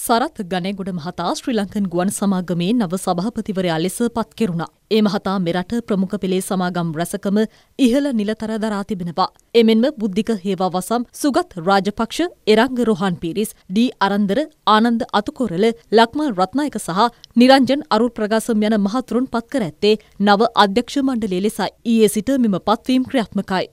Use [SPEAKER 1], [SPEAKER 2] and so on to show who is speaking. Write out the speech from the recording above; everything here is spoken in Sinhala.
[SPEAKER 1] සරත් ගණේගොඩ මහතා ශ්‍රී ලංකන් ගුවන් සමාගමේ නව සභාපතිවරයා ලෙස පත් කෙරුණා. ඒ මහතා මෙරට ප්‍රමුඛ පෙළේ සමාගම් රැසකම ඉහළ නිලතර දරා තිබෙනවා. එමෙන්ම බුද්ධික හේවා වසම් සුගත් රාජපක්ෂ, එරංග රොහන් පීරිස්, ඩී අරන්දර, ආනන්ද අතුකොරල, ලක්මල් රත්නායක සහ නිරංජන් අරුල් ප්‍රකාශම් යන මහතුරුන් පත් කර ඇත්තේ නව අධ්‍යක්ෂ මණ්ඩලය ලෙසයි. ඊයේ සිට මෙම පත්වීම් ක්‍රියාත්මකයි.